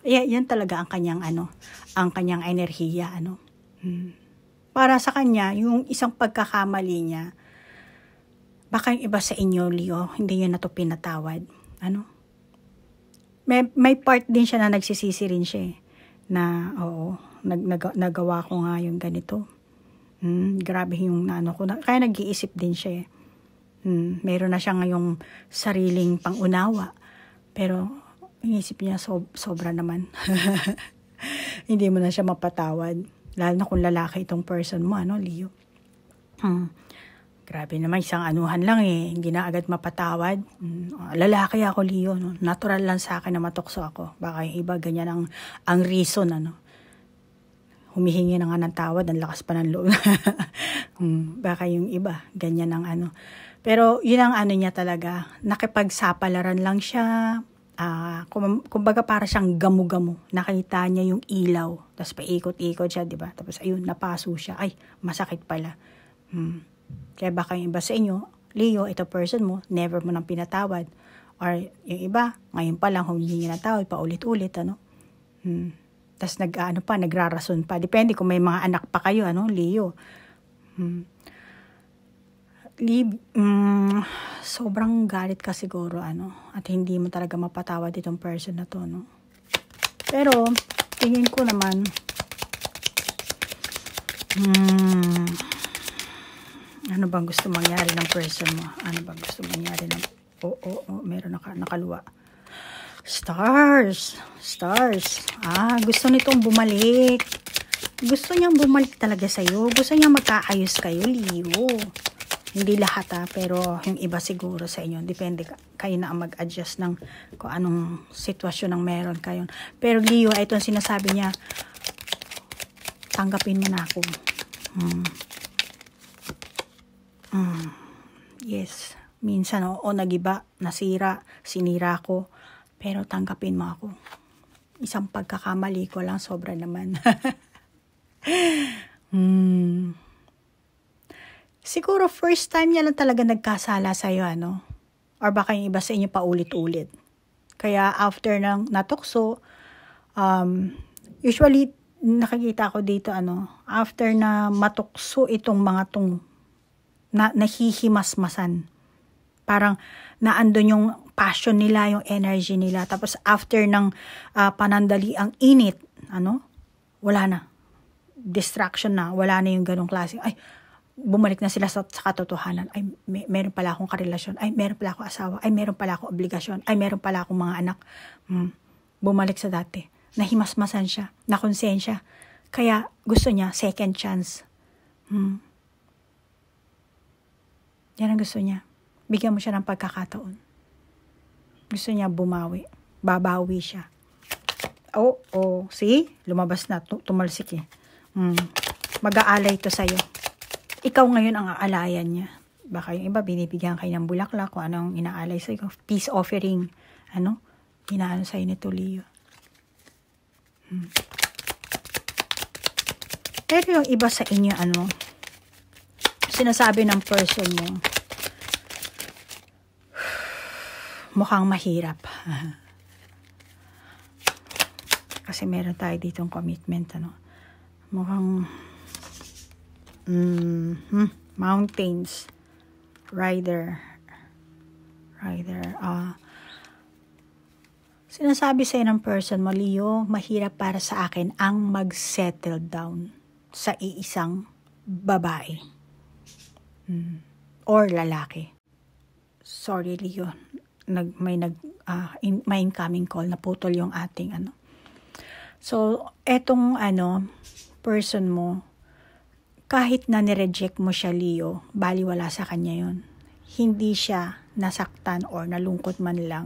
Yeah, yan talaga ang kanyang ano, ang kanyang enerhiya ano. Mm. Para sa kanya, yung isang pagkakamali niya, baka yung iba sa inyo, Leo, hindi niya na to pinatawad. Ano? May, may part din siya na nagsisisi rin siya eh na oo, nag, nag, nagawa ko nga yung ganito. Hmm, grabe yung ano ko. Na, kaya nag-iisip din siya eh. Hmm, meron na siya ngayong sariling pangunawa. Pero inisip niya so, sobra naman. Hindi mo na siya mapatawad. Lalo na kung lalaki itong person mo, ano, Leo. Hmm. Grabe naman, isang anuhan lang eh. Hindi na agad mapatawad. Mm. Lalaki ako, Leo. No? Natural lang sa akin na matukso ako. Baka yung iba, ganyan ang, ang reason. Ano? Humihingi na nga ng tawad, ang lakas pa ng loob. Mm. Baka yung iba, ganyan ang ano. Pero yun ang ano niya talaga. Nakipagsapalaran lang siya. Uh, kumbaga para siyang gamu-gamu. Nakita niya yung ilaw. Tapos paikot-ikot siya, di ba? Tapos ayun, napaso siya. Ay, masakit pala. Hmm kaya baka yung iba sa inyo, Leo, ito person mo, never mo nang pinatawad. Or yung iba, ngayon pa lang humingi niya ng tawad, paulit-ulit, ano? Hmm. Tapos nag, ano pa, nagrarason pa. Depende kung may mga anak pa kayo, ano, Leo. Hmm. Lib, um, sobrang galit ka siguro, ano, at hindi mo talaga mapatawad itong person na to, no? Pero, tingin ko naman, hmm, ano bang gusto mangyari ng person mo? Ano bang gusto mangyari ng... Oo, oh, oh, oh, meron naka, nakaluwa. Stars! Stars! Ah, gusto nitong bumalik. Gusto niyang bumalik talaga sa'yo. Gusto niya magkaayos kayo, Leo. Hindi lahat ha, ah, pero yung iba siguro sa inyo. Depende kayo na mag-adjust ng kung anong sitwasyon ang meron kayo. Pero Leo, ito ang sinasabi niya, tanggapin mo na ako. Hmm Mm, yes, minsan oo, nagiba, nasira, sinira ko. Pero tanggapin mo ako. Isang pagkakamali ko lang, sobra naman. mm. Siguro first time niya lang talaga nagkasala sa'yo, ano? Or baka yung iba sa inyo paulit-ulit. Kaya after ng natukso, um, usually nakikita ko dito, ano, after na matukso itong mga tong na, nahihimasmasan. Parang naandun yung passion nila, yung energy nila. Tapos after ng uh, panandali ang init, ano, wala na. Distraction na. Wala na yung ganong klase. Ay, bumalik na sila sa, sa katotohanan. Ay, may, meron pala akong karelasyon. Ay, meron pala akong asawa. Ay, meron pala akong obligasyon. Ay, meron pala akong mga anak. Hmm. Bumalik sa dati. Nahimasmasan siya. Nakonsensya. Kaya gusto niya second chance. Hmm. Yan ang gusto niya. Bigyan mo siya ng pagkakataon. Gusto niya bumawi. Babawi siya. Oh, oh. See? Lumabas na. Tumalsik eh. Mm. Mag-aalay to sa'yo. Ikaw ngayon ang aalayan niya. Baka yung iba, binibigyan kayo ng bulaklak kung anong inaalay sa'yo. Peace offering. Ano? Inaano sa'yo nito, Leo. Hmm. Pero yung iba sa inyo, ano, sinasabi ng person mo, mukhang mahirap. Kasi meron tayo ditong commitment, ano. Mukhang, mm, hmm, mountains, rider, rider, ah, uh, Sinasabi sa'yo ng person mo, Leo, mahirap para sa akin ang mag-settle down sa iisang babae. Mm. Or lalaki. Sorry, Leo. Nag, may nag uh, in, may incoming call na putol yung ating ano. So, etong ano person mo kahit na nireject mo siya Leo, baliwala sa kanya yon. Hindi siya nasaktan or nalungkot man lang.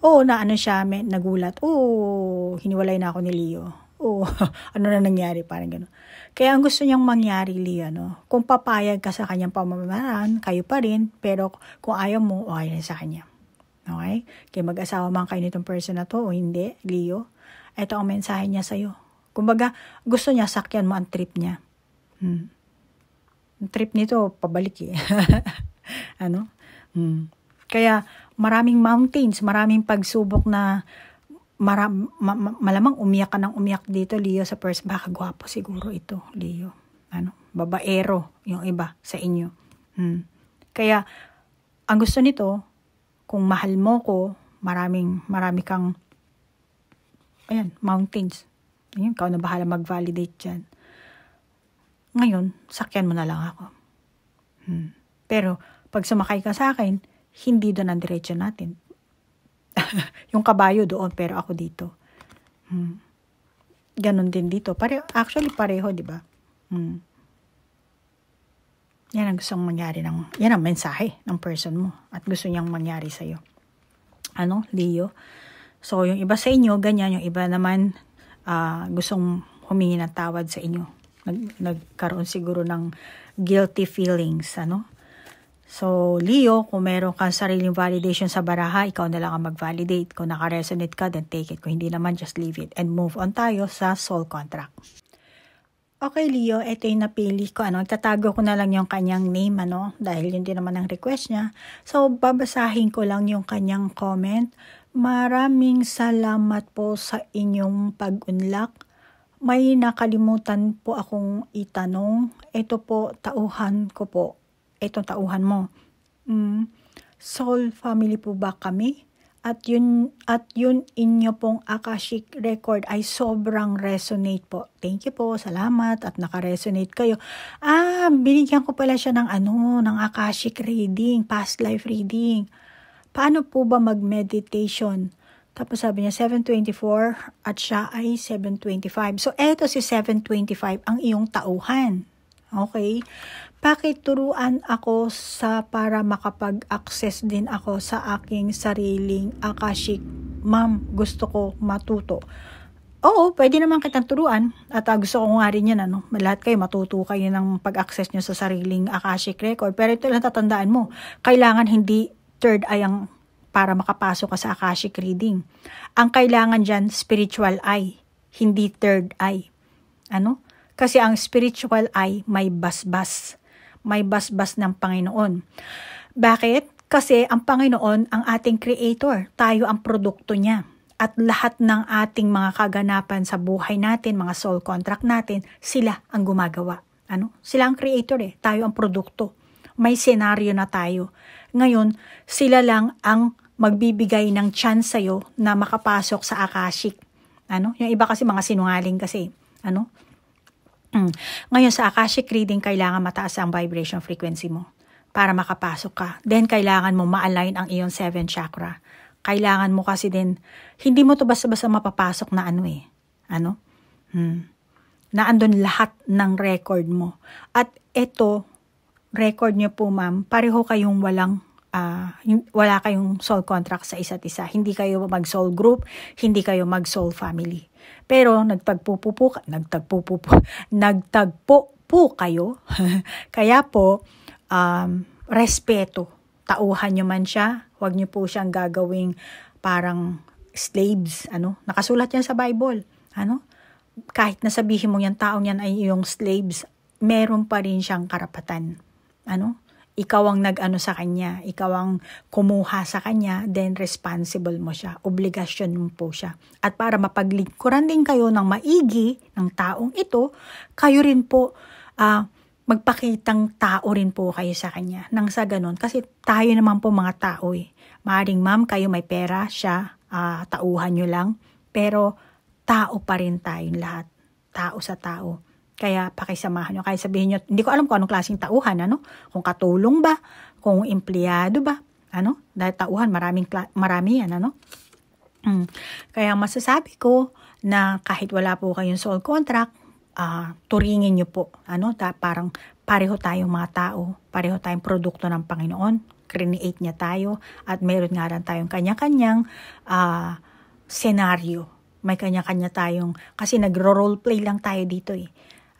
Oo, na ano siya, may, nagulat. Oo, hiniwalay na ako ni Leo o ano na nangyari, parang gano'n. Kaya ang gusto niyang mangyari, Lee, ano, kung papayag ka sa kanyang pamamaraan, kayo pa rin, pero kung ayaw mo, okay na sa kanya. Okay? Kaya mag-asawa man kayo nitong person na to o hindi, Leo, ito ang mensahe niya sa'yo. Kumbaga, gusto niya, sakyan mo ang trip niya. Hmm. trip nito, pabalik eh. ano? Hmm. Kaya, maraming mountains, maraming pagsubok na mara, ma, ma, malamang umiyak ka ng umiyak dito, Leo, sa first. Baka gwapo siguro ito, Leo. Ano, babaero yung iba sa inyo. Hmm. Kaya, ang gusto nito, kung mahal mo ko, maraming, marami kang, ayan, mountains. Ayan, kau na bahala mag-validate dyan. Ngayon, sakyan mo na lang ako. Hmm. Pero, pag sumakay ka sa akin, hindi doon ang diretsyo natin yung kabayo doon, pero ako dito. Hmm. Ganon din dito. Pare actually, pareho, di ba? Hmm. Yan ang gustong mangyari ng, yan ang mensahe ng person mo at gusto niyang mangyari sa iyo. Ano, Leo? So, yung iba sa inyo, ganyan. Yung iba naman, uh, gustong humingi ng tawad sa inyo. Nag, nagkaroon siguro ng guilty feelings, ano? So, Leo, kung meron kang sariling validation sa baraha, ikaw na lang ang mag-validate. Kung nakaresonate ka, then take it. Kung hindi naman, just leave it. And move on tayo sa soul contract. Okay, Leo, ito yung napili ko. Ano, tatago ko na lang yung kanyang name, ano, dahil yun din naman ang request niya. So, babasahin ko lang yung kanyang comment. Maraming salamat po sa inyong pag-unlock. May nakalimutan po akong itanong. Ito po, tauhan ko po itong tauhan mo. Mm. Soul family po ba kami? At yun, at yun inyo pong Akashic record ay sobrang resonate po. Thank you po, salamat at naka-resonate kayo. Ah, binigyan ko pala siya ng ano, ng Akashic reading, past life reading. Paano po ba mag-meditation? Tapos sabi niya 724 at siya ay 725. So eto si 725 ang iyong tauhan. Okay? pakituruan ako sa para makapag-access din ako sa aking sariling akashic. Ma'am, gusto ko matuto. Oo, pwede naman kitang turuan. At uh, gusto ko nga rin yan, ano, lahat kayo matuto kayo ng pag-access nyo sa sariling Akashic record. Pero ito lang tatandaan mo, kailangan hindi third eye ang para makapasok ka sa Akashic reading. Ang kailangan dyan, spiritual eye, hindi third eye. Ano? Kasi ang spiritual eye may basbas. -bas may basbas ng Panginoon. Bakit? Kasi ang Panginoon ang ating creator, tayo ang produkto niya at lahat ng ating mga kaganapan sa buhay natin, mga soul contract natin, sila ang gumagawa. Ano? Sila ang creator eh, tayo ang produkto. May senaryo na tayo. Ngayon, sila lang ang magbibigay ng chance sa'yo na makapasok sa akashic. Ano? Yung iba kasi mga sinungaling kasi. Ano? Mm. Ngayon sa Akashic reading, kailangan mataas ang vibration frequency mo para makapasok ka. Then kailangan mo ma-align ang iyong 7 chakra. Kailangan mo kasi din, hindi mo to basta-basta mapapasok na ano eh. Ano? Hmm. Na andun lahat ng record mo. At ito, record niyo po ma'am, pareho kayong walang Uh, wala kayong soul contract sa isa't isa. Hindi kayo mag-soul group, hindi kayo mag-soul family. Pero nagtagpo-po po, nagtagpo-po po, nagtagpo po kayo. Kaya po, um, respeto. Tauhan nyo man siya, huwag nyo po siyang gagawing parang slaves, ano? Nakasulat yan sa Bible, ano? Kahit na sabihin mo yan, taong yan ay yung slaves, meron pa rin siyang karapatan, ano? ikaw ang nag-ano sa kanya, ikaw ang kumuha sa kanya, then responsible mo siya, obligasyon mo po siya. At para mapaglingkuran din kayo ng maigi ng taong ito, kayo rin po uh, magpakitang tao rin po kayo sa kanya. Nang sa ganun, kasi tayo naman po mga tao eh. Maaring ma'am, kayo may pera, siya, uh, tauhan nyo lang. Pero tao pa rin tayong lahat. Tao sa tao. Kaya pakisamahan nyo. Kaya sabihin nyo, hindi ko alam kung anong klaseng tauhan, ano? Kung katulong ba? Kung empleyado ba? Ano? Dahil tauhan, maraming, marami yan, ano? Mm. Kaya masasabi ko na kahit wala po kayong sole contract, uh, turingin nyo po. Ano? Ta parang pareho tayong mga tao, pareho tayong produkto ng Panginoon, create niya tayo, at meron nga rin tayong kanya-kanyang uh, senaryo. May kanya-kanya tayong, kasi nagro-role play lang tayo dito eh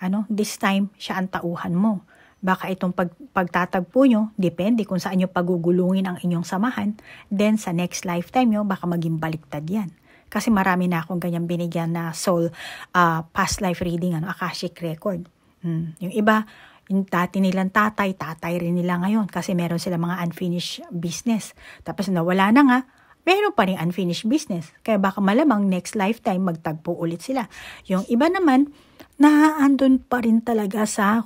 ano, this time siya ang tauhan mo. Baka itong pag, pagtatagpo nyo, depende kung saan nyo pagugulungin ang inyong samahan, then sa next lifetime nyo, baka maging baliktad yan. Kasi marami na akong ganyan binigyan na soul uh, past life reading, ano, Akashic record. Hmm. Yung iba, yung dati nilang tatay, tatay rin nila ngayon kasi meron sila mga unfinished business. Tapos nawala na nga, meron pa rin unfinished business. Kaya baka malamang next lifetime magtagpo ulit sila. Yung iba naman, na andun pa rin talaga sa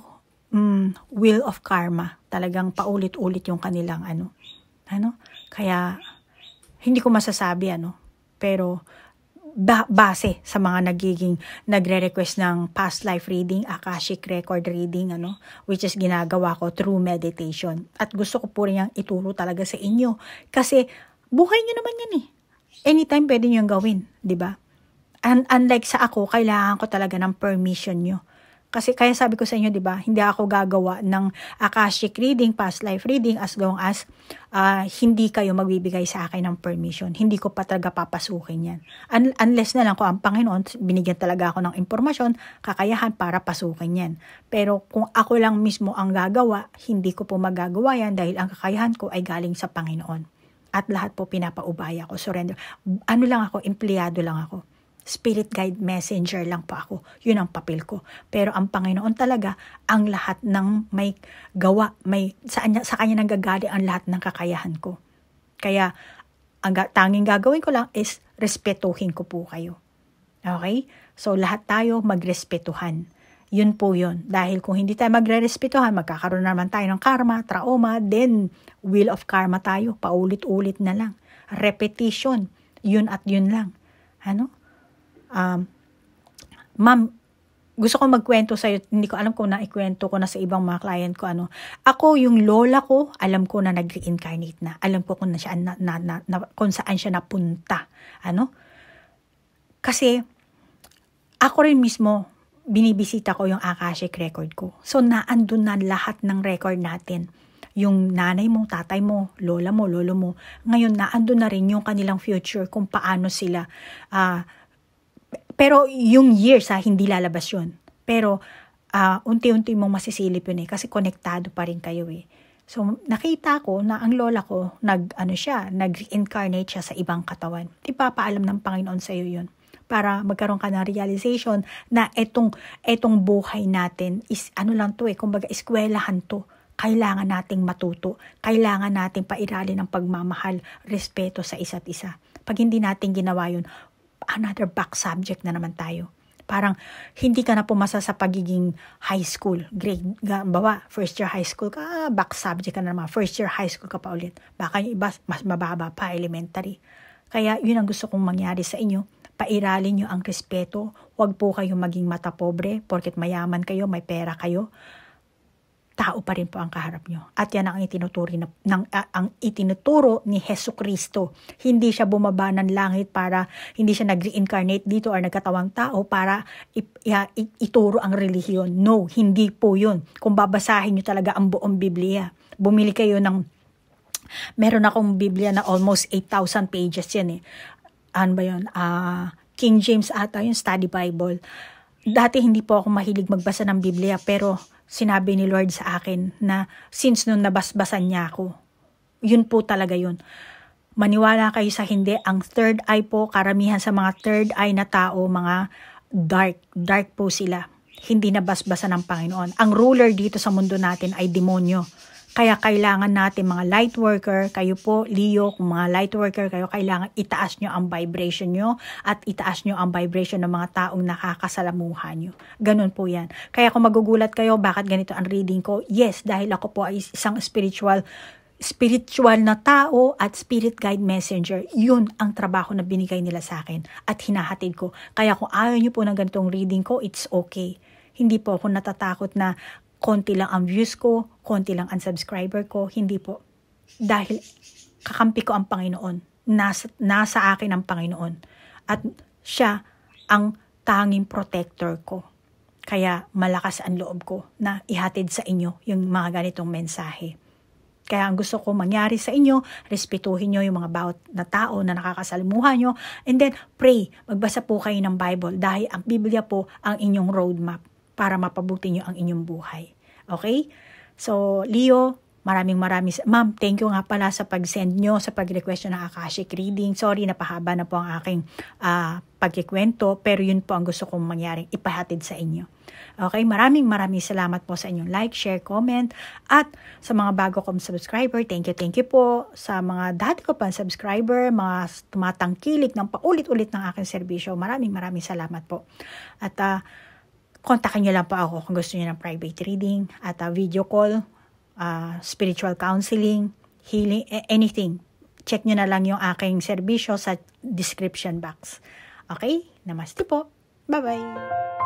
um, mm, will of karma. Talagang paulit-ulit yung kanilang ano. Ano? Kaya hindi ko masasabi ano. Pero ba- base sa mga nagiging nagre-request ng past life reading, akashic record reading ano, which is ginagawa ko through meditation. At gusto ko po rin yung ituro talaga sa inyo kasi buhay niyo naman yan eh. Anytime pwede niyo yung gawin, 'di ba? and unlike sa ako, kailangan ko talaga ng permission nyo. Kasi kaya sabi ko sa inyo, 'di ba? Hindi ako gagawa ng akashic reading, past life reading as long as uh, hindi kayo magbibigay sa akin ng permission. Hindi ko pa talaga papasukin 'yan. Un- unless na lang ko ang Panginoon binigyan talaga ako ng impormasyon, kakayahan para pasukin 'yan. Pero kung ako lang mismo ang gagawa, hindi ko po magagawa 'yan dahil ang kakayahan ko ay galing sa Panginoon. At lahat po pinapaubaya ko, surrender. Ano lang ako, empleyado lang ako spirit guide messenger lang po ako. Yun ang papel ko. Pero ang Panginoon talaga ang lahat ng may gawa, may sa, sa kanya nagagali ang lahat ng kakayahan ko. Kaya ang tanging gagawin ko lang is respetuhin ko po kayo. Okay? So lahat tayo magrespetuhan. Yun po yun. Dahil kung hindi tayo magre magkakaroon naman tayo ng karma, trauma, then will of karma tayo. Paulit-ulit na lang. Repetition. Yun at yun lang. Ano? um, ma'am, gusto ko magkwento sa'yo, hindi ko alam kung naikwento ko na sa ibang mga client ko ano. Ako, yung lola ko, alam ko na nag-reincarnate na. Alam ko kung, na siya, na, na, na, na, kung saan siya napunta. Ano? Kasi, ako rin mismo, binibisita ko yung Akashic record ko. So, naandun na lahat ng record natin. Yung nanay mo, tatay mo, lola mo, lolo mo. Ngayon, naandun na rin yung kanilang future kung paano sila uh, pero yung years ha, ah, hindi lalabas yun. Pero uh, unti-unti mong masisilip yun eh kasi konektado pa rin kayo eh. So nakita ko na ang lola ko nag ano siya, nag-incarnate siya sa ibang katawan. Ipapaalam ng Panginoon sa iyo 'yun para magkaroon ka ng realization na etong etong buhay natin is ano lang to eh, kumbaga eskwelahan to. Kailangan nating matuto. Kailangan nating pairali ng pagmamahal, respeto sa isa't isa. Pag hindi natin ginawa yun, another back subject na naman tayo. Parang hindi ka na pumasa sa pagiging high school, grade, bawa, first year high school ka, ah, back subject ka na naman, first year high school ka pa ulit. Baka yung iba, mas mababa pa, elementary. Kaya yun ang gusto kong mangyari sa inyo. Pairalin nyo ang respeto. Huwag po kayong maging pobre porket mayaman kayo, may pera kayo tao pa rin po ang kaharap nyo. At yan ang itinuturo, na, ng, uh, ang itinuturo ni Heso Kristo. Hindi siya bumaba ng langit para, hindi siya nag-reincarnate dito or nagkatawang tao para ituro ang relihiyon. No, hindi po yun. Kung babasahin nyo talaga ang buong Biblia, bumili kayo ng, meron akong Biblia na almost 8,000 pages yan eh. Ano ba yun? Uh, King James ata yung study Bible. Dati hindi po ako mahilig magbasa ng Biblia pero sinabi ni Lord sa akin na since noon nabasbasan niya ako, yun po talaga yun. Maniwala kayo sa hindi, ang third eye po, karamihan sa mga third eye na tao, mga dark, dark po sila. Hindi nabasbasan ng Panginoon. Ang ruler dito sa mundo natin ay demonyo kaya kailangan natin mga light worker, kayo po Leo, kung mga light worker kayo, kailangan itaas nyo ang vibration nyo at itaas nyo ang vibration ng mga taong nakakasalamuhan nyo. Ganun po yan. Kaya kung magugulat kayo, bakit ganito ang reading ko? Yes, dahil ako po ay isang spiritual spiritual na tao at spirit guide messenger. Yun ang trabaho na binigay nila sa akin at hinahatid ko. Kaya kung ayaw nyo po ng ganitong reading ko, it's okay. Hindi po ako natatakot na konti lang ang views ko, konti lang ang subscriber ko, hindi po. Dahil kakampi ko ang Panginoon. Nasa, nasa akin ang Panginoon. At siya ang tanging protector ko. Kaya malakas ang loob ko na ihatid sa inyo yung mga ganitong mensahe. Kaya ang gusto ko mangyari sa inyo, respetuhin nyo yung mga bawat na tao na nakakasalmuha nyo. And then, pray. Magbasa po kayo ng Bible dahil ang Biblia po ang inyong roadmap para mapabuti nyo ang inyong buhay. Okay? So, Leo, Maraming maraming, ma'am, thank you nga pala sa pag-send nyo, sa pag-request nyo ng Akashic Reading. Sorry, napahaba na po ang aking uh, pagkikwento, pero yun po ang gusto kong mangyari, ipahatid sa inyo. Okay, maraming maraming salamat po sa inyong like, share, comment, at sa mga bago kong subscriber, thank you, thank you po sa mga dati ko pang subscriber, mga tumatangkilik ng paulit-ulit ng aking serbisyo. Maraming maraming salamat po. At uh, kontakin niyo lang po ako kung gusto niyo ng private reading at uh, video call, uh, spiritual counseling, healing, eh, anything. Check niyo na lang yung aking serbisyo sa description box. Okay? Namaste po. Bye-bye.